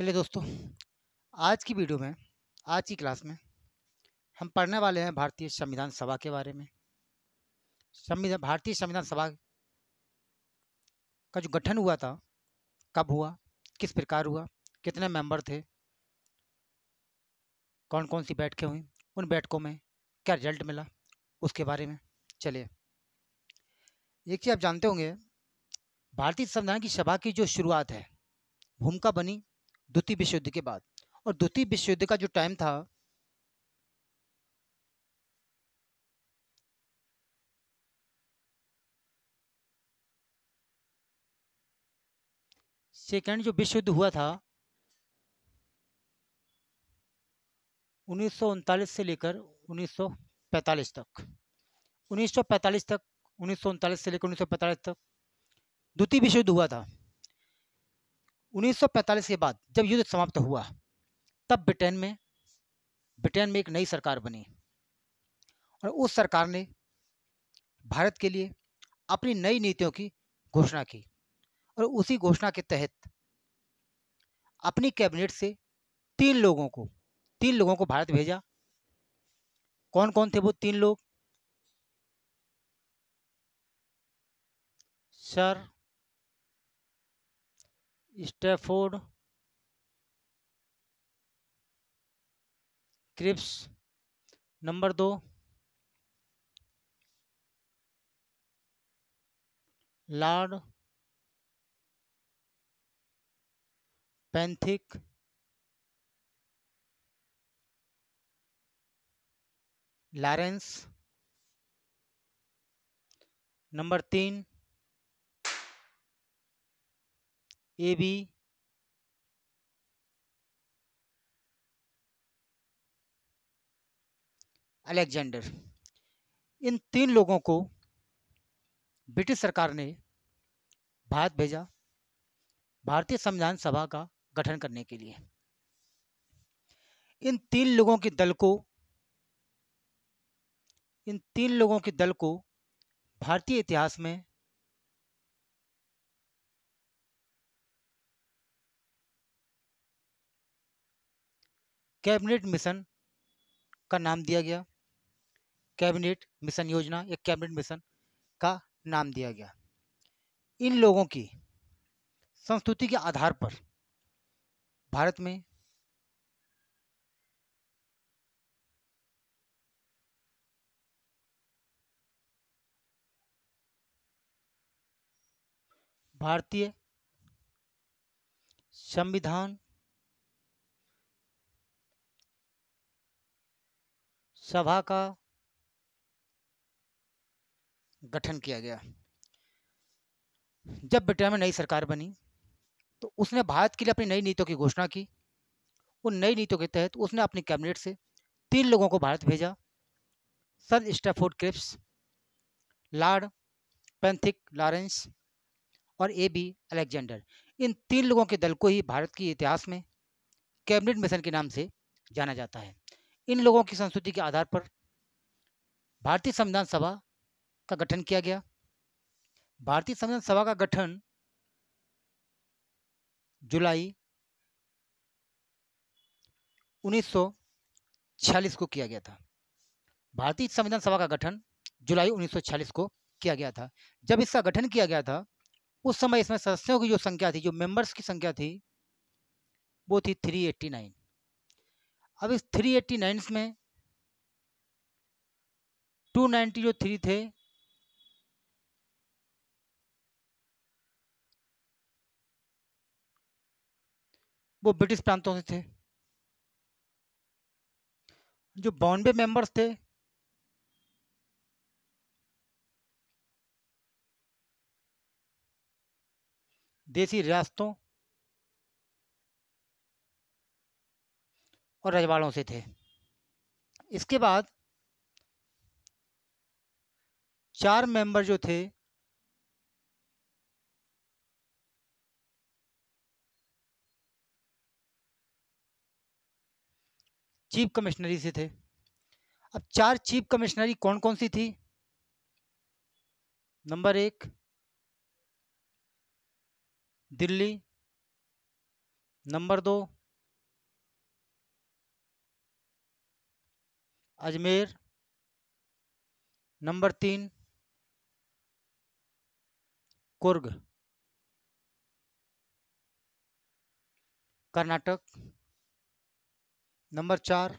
चलिए दोस्तों आज की वीडियो में आज की क्लास में हम पढ़ने वाले हैं भारतीय संविधान सभा के बारे में संविधान भारतीय संविधान सभा का जो गठन हुआ था कब हुआ किस प्रकार हुआ कितने मेंबर थे कौन कौन सी बैठकें हुई उन बैठकों में क्या रिजल्ट मिला उसके बारे में चलिए एक चीज़ आप जानते होंगे भारतीय संविधान की सभा की जो शुरुआत है भूमिका बनी द्वितीय विश्व युद्ध के बाद और द्वितीय विश्व युद्ध का जो टाइम था सेकेंड जो विश्व युद्ध हुआ था उन्नीस से लेकर 1945 तक 1945 तक उन्नीस से लेकर 1945 तक द्वितीय विश्व युद्ध हुआ था 1945 के बाद जब युद्ध समाप्त हुआ तब ब्रिटेन में ब्रिटेन में एक नई सरकार बनी और उस सरकार ने भारत के लिए अपनी नई नीतियों की घोषणा की और उसी घोषणा के तहत अपनी कैबिनेट से तीन लोगों को तीन लोगों को भारत भेजा कौन कौन थे वो तीन लोग सर स्टेफोर्ड क्रिप्स नंबर दो लॉर्ड पैंथिक लारेंस नंबर तीन ए बी अलेक्जेंडर इन तीन लोगों को ब्रिटिश सरकार ने भारत भेजा भारतीय संविधान सभा का गठन करने के लिए इन तीन लोगों के दल को इन तीन लोगों के दल को भारतीय इतिहास में कैबिनेट मिशन का नाम दिया गया कैबिनेट मिशन योजना या कैबिनेट मिशन का नाम दिया गया इन लोगों की संस्कृति के आधार पर भारत में भारतीय संविधान सभा का गठन किया गया जब ब्रिटेन में नई सरकार बनी तो उसने भारत के लिए अपनी नई नीतियों की घोषणा की उन नई नीतियों के तहत उसने अपनी कैबिनेट से तीन लोगों को भारत भेजा Sir Stafford Cripps Lord Pethick Lawrence और ए बी अलेक्जेंडर इन तीन लोगों के दल को ही भारत के इतिहास में कैबिनेट मिशन के नाम से जाना जाता है इन लोगों की संस्कृति के आधार पर भारतीय संविधान सभा का गठन किया गया भारतीय संविधान सभा का गठन जुलाई 1946 को किया गया था भारतीय संविधान सभा का गठन जुलाई 1946 को किया गया था जब इसका गठन किया गया था उस समय इसमें सदस्यों की जो संख्या थी जो मेंबर्स की संख्या थी वो थी 389 अब इस थ्री एट्टी नाइन्स में टू नाइन्टी जो थ्री थे वो ब्रिटिश प्रांतों से थे जो बॉम्बे मेंबर्स थे देसी रियासतों और रजवाड़ों से थे इसके बाद चार मेंबर जो थे चीफ कमिश्नरी से थे अब चार चीफ कमिश्नरी कौन कौन सी थी नंबर एक दिल्ली नंबर दो अजमेर नंबर तीन कुर्ग कर्नाटक नंबर चार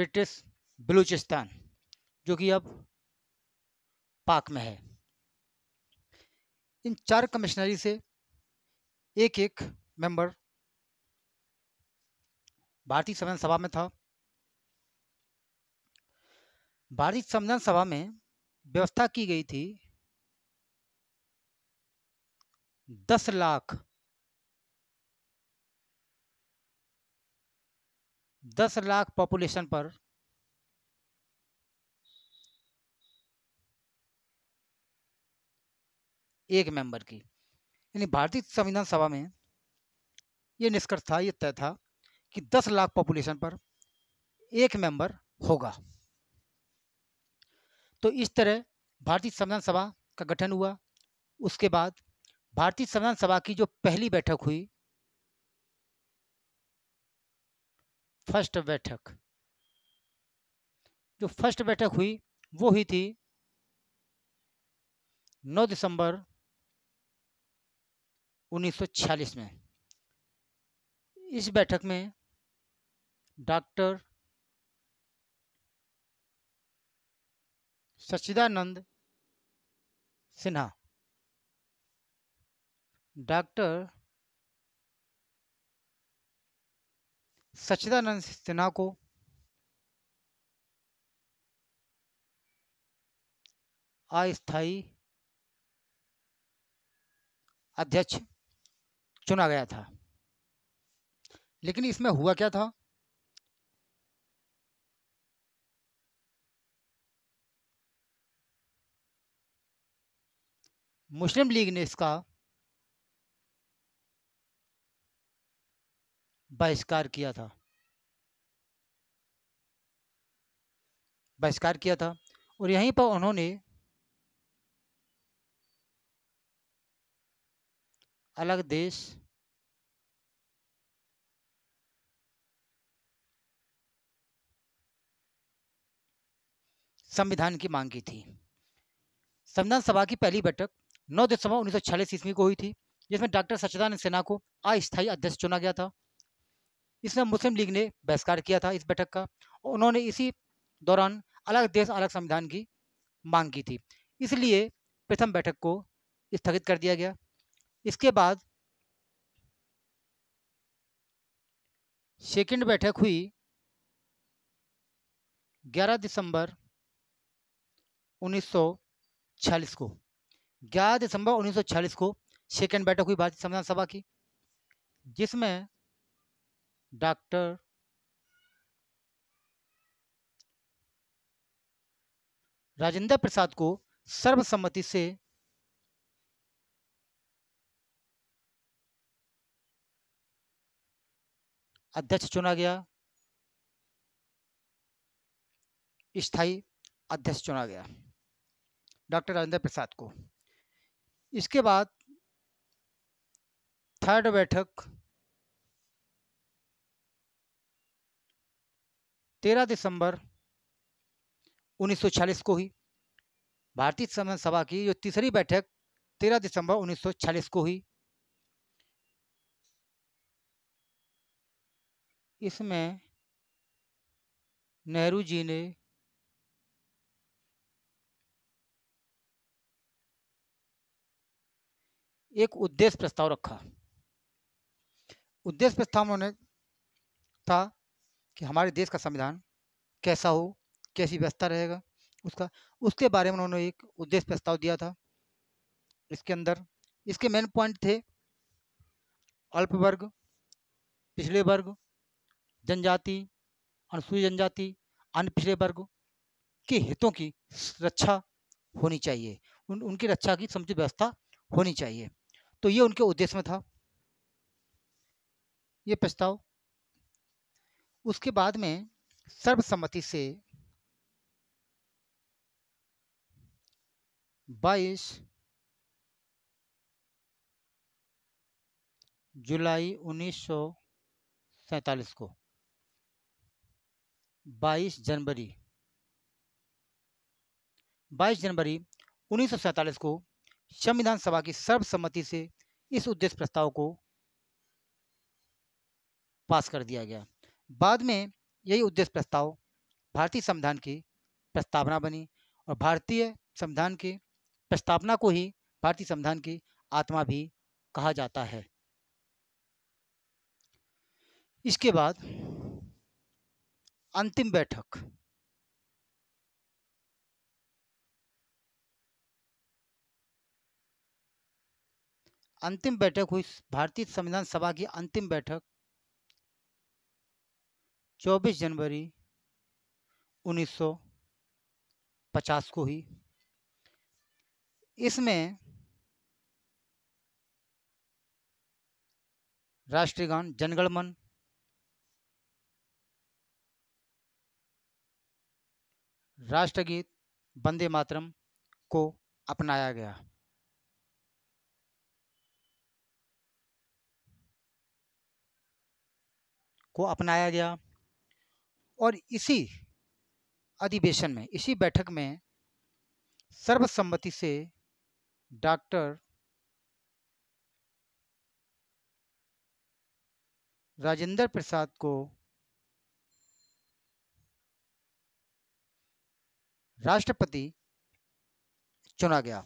ब्रिटिश बलूचिस्तान जो कि अब पाक में है इन चार कमिश्नरी से एक एक मेंबर भारतीय संविधान सभा में था भारतीय संविधान सभा में व्यवस्था की गई थी दस लाख दस लाख पॉपुलेशन पर एक मेंबर की यानी भारतीय संविधान सभा में ये निष्कर्ष था ये तय था कि 10 लाख पॉपुलेशन पर एक मेंबर होगा तो इस तरह भारतीय संविधान सभा का गठन हुआ उसके बाद भारतीय संविधान सभा की जो पहली बैठक हुई फर्स्ट बैठक जो फर्स्ट बैठक हुई वो हुई थी 9 दिसंबर 1946 में इस बैठक में डॉक्टर सच्चिदानंद सिन्हा डॉक्टर सच्चिदानंद सिन्हा को अस्थाई अध्यक्ष चुना गया था लेकिन इसमें हुआ क्या था मुस्लिम लीग ने इसका बहिष्कार किया था बहिष्कार किया था और यहीं पर उन्होंने अलग देश संविधान की मांग की थी संविधान सभा की पहली बैठक 9 दिसंबर उन्नीस सौ ईस्वी को हुई थी जिसमें डॉक्टर सच्चिदानंद सिन्हा को अस्थायी अध्यक्ष चुना गया था इसमें मुस्लिम लीग ने बहिष्कार किया था इस बैठक का और उन्होंने इसी दौरान अलग देश अलग संविधान की मांग की थी इसलिए प्रथम बैठक को स्थगित कर दिया गया इसके बाद सेकेंड बैठक हुई 11 दिसंबर 1946 को 11 दिसंबर 1946 को सेकेंड बैठक हुई भारतीय संविधान सभा की जिसमें डॉक्टर राजेंद्र प्रसाद को सर्वसम्मति से अध्यक्ष चुना गया स्थाई अध्यक्ष चुना गया डॉक्टर राजेंद्र प्रसाद को इसके बाद थर्ड बैठक 13 दिसंबर 1940 को हुई भारतीय संसद सभा की जो तीसरी बैठक 13 दिसंबर 1940 को हुई इसमें नेहरू जी ने एक उद्देश्य प्रस्ताव रखा उद्देश्य प्रस्ताव उन्होंने था कि हमारे देश का संविधान कैसा हो कैसी व्यवस्था रहेगा उसका उसके बारे में उन्होंने एक उद्देश्य प्रस्ताव दिया था इसके अंदर इसके मेन पॉइंट थे अल्प वर्ग पिछले वर्ग जनजाति अनुसूचित जनजाति अन्य पिछड़े वर्ग के हितों की रक्षा होनी चाहिए उन उनकी रक्षा की समुचित व्यवस्था होनी चाहिए तो ये उनके उद्देश्य में था ये प्रस्ताव उसके बाद में सर्वसम्मति से 22 जुलाई उन्नीस को 22 जनवरी 22 जनवरी उन्नीस को संविधान सभा की सर्वसम्मति से इस उद्देश्य प्रस्ताव को पास कर दिया गया बाद में यही उद्देश्य प्रस्ताव भारतीय संविधान की प्रस्तावना बनी और भारतीय संविधान की प्रस्तावना को ही भारतीय संविधान की आत्मा भी कहा जाता है इसके बाद अंतिम बैठक अंतिम बैठक हुई भारतीय संविधान सभा की अंतिम बैठक 24 जनवरी 1950 को हुई इसमें राष्ट्रीय गान जनगणमन राष्ट्रगीत वंदे मातरम को अपनाया गया को अपनाया गया और इसी अधिवेशन में इसी बैठक में सर्वसम्मति से डॉक्टर राजेंद्र प्रसाद को राष्ट्रपति चुना गया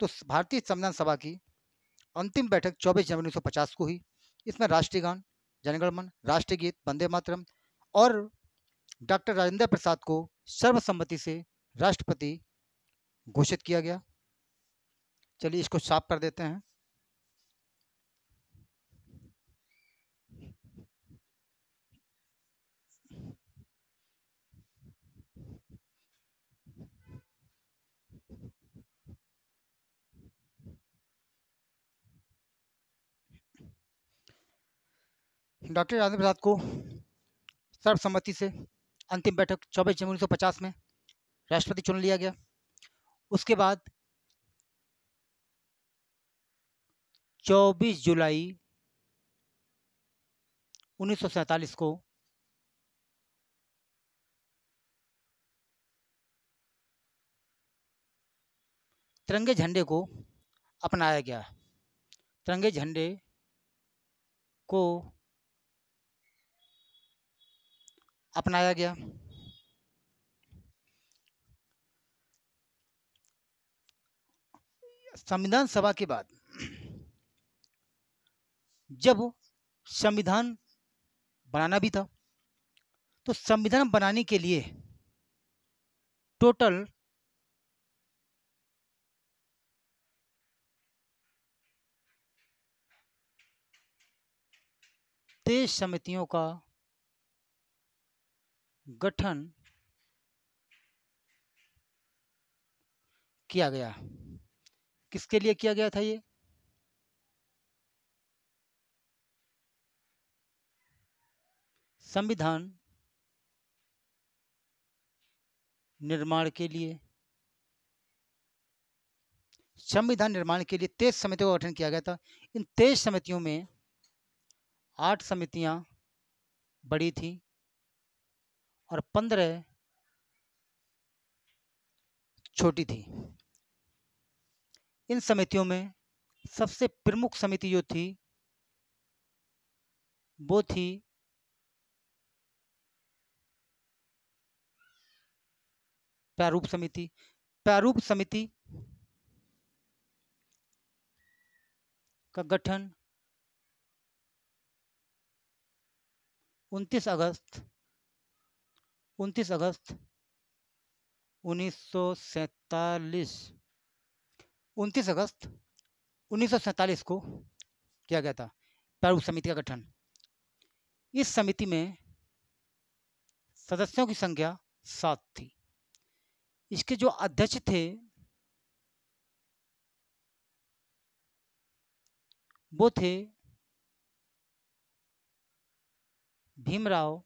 तो भारतीय संविधान सभा की अंतिम बैठक 24 जनवरी 1950 को हुई इसमें राष्ट्रीय गान जनगणमन राष्ट्रीय गीत वंदे मातरम और डॉक्टर राजेंद्र प्रसाद को सर्वसम्मति से राष्ट्रपति घोषित किया गया चलिए इसको साफ कर देते हैं डॉक्टर राजेंद्र प्रसाद को सर्वसम्मति से अंतिम बैठक चौबीस जनवरी उन्नीस पचास में राष्ट्रपति चुन लिया गया उसके बाद 24 जुलाई उन्नीस को तिरंगे झंडे को अपनाया गया तिरंगे झंडे को अपनाया गया संविधान सभा के बाद जब संविधान बनाना भी था तो संविधान बनाने के लिए टोटल तेईस समितियों का गठन किया गया किसके लिए किया गया था ये संविधान निर्माण के लिए संविधान निर्माण के लिए तेईस समितियों का गठन किया गया था इन तेईस समितियों में आठ समितियां बड़ी थीं और पंद्रह छोटी थी इन समितियों में सबसे प्रमुख समिति जो थी वो थी प्रारूप समिति प्रारूप समिति का गठन 29 अगस्त उनतीस अगस्त उन्नीस सौ अगस्त उन्नीस सौ को किया गया था प्रारूप समिति का गठन इस समिति में सदस्यों की संख्या सात थी इसके जो अध्यक्ष थे वो थे भीमराव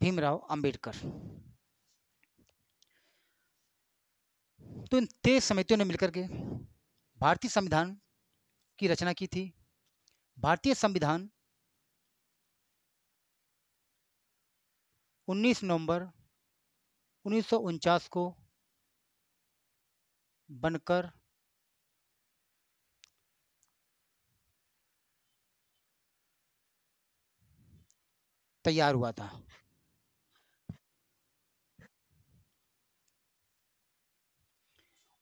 भीमराव अंबेडकर तो इन तेईस समितियों ने मिलकर के भारतीय संविधान की रचना की थी भारतीय संविधान 19 नवंबर उन्नीस को बनकर तैयार हुआ था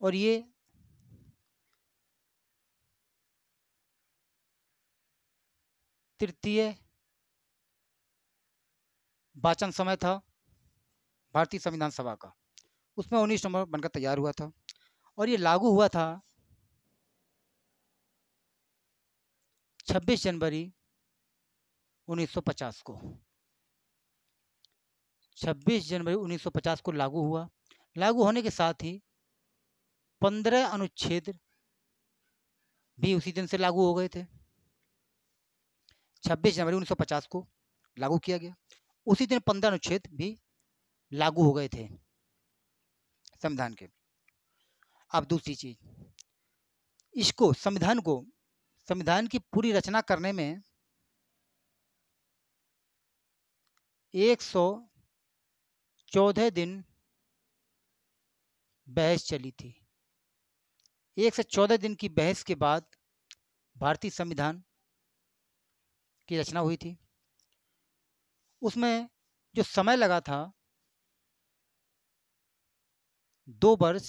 और ये तृतीय वाचन समय था भारतीय संविधान सभा का उसमें उन्नीस नंबर बनकर तैयार हुआ था और ये लागू हुआ था 26 जनवरी 1950 को 26 जनवरी 1950 को लागू हुआ लागू होने के साथ ही पंद्रह अनुच्छेद भी उसी दिन से लागू हो गए थे 26 जनवरी 1950 को लागू किया गया उसी दिन पंद्रह अनुच्छेद भी लागू हो गए थे संविधान के अब दूसरी चीज इसको संविधान को संविधान की पूरी रचना करने में एक सौ चौदह दिन बहस चली थी एक से चौदह दिन की बहस के बाद भारतीय संविधान की रचना हुई थी उसमें जो समय लगा था दो वर्ष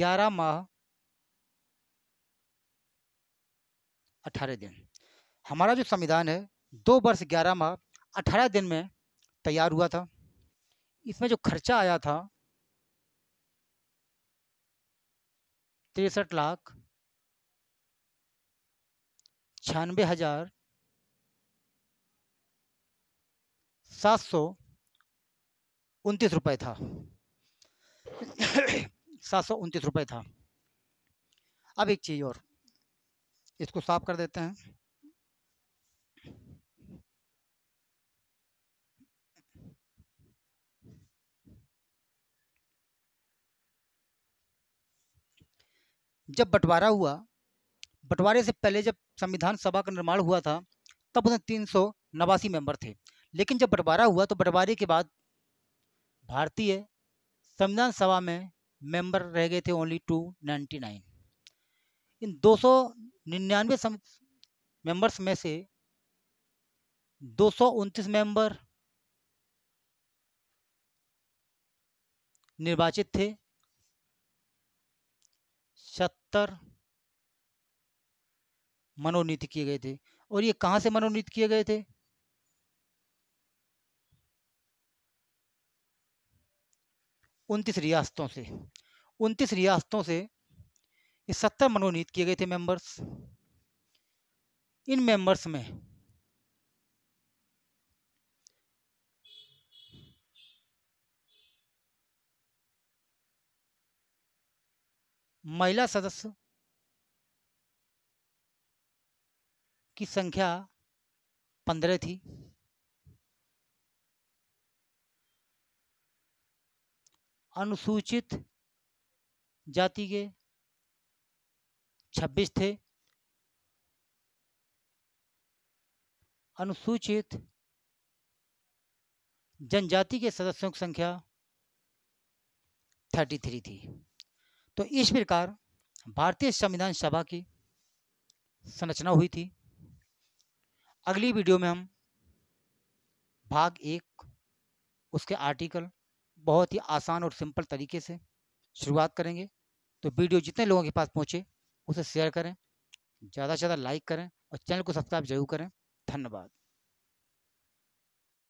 ग्यारह माह अठारह दिन हमारा जो संविधान है दो वर्ष ग्यारह माह अठारह दिन में तैयार हुआ था इसमें जो खर्चा आया था तिरसठ लाख छियानबे हजार सात सौ उनतीस रुपये था सात सौ उनतीस रुपये था अब एक चीज़ और इसको साफ कर देते हैं जब बंटवारा हुआ बंटवारे से पहले जब संविधान सभा का निर्माण हुआ था तब उसमें तीन सौ नवासी मेंबर थे लेकिन जब बंटवारा हुआ तो बंटवारे के बाद भारतीय संविधान सभा में मेंबर रह गए थे only two ninety nine in दो सौ निन्यानवे मेंबर्स में से दो सौ उनतीस मेंबर निर्वाचित थे सत्तर मनोनीत किए गए थे और ये कहां से मनोनीत किए गए थे उनतीस रियासतों से उनतीस रियासतों से ये सत्तर मनोनीत किए गए थे मेंबर्स इन मेंबर्स में महिला सदस्य की संख्या पंद्रह थी अनुसूचित जाति के छब्बीस थे अनुसूचित जनजाति के सदस्यों की संख्या थर्टी थ्री थी तो इस प्रकार भारतीय संविधान सभा की संरचना हुई थी अगली वीडियो में हम भाग एक उसके आर्टिकल बहुत ही आसान और सिंपल तरीके से शुरुआत करेंगे तो वीडियो जितने लोगों के पास पहुँचे उसे शेयर करें ज़्यादा से ज़्यादा लाइक करें और चैनल को सब्सक्राइब जरूर करें धन्यवाद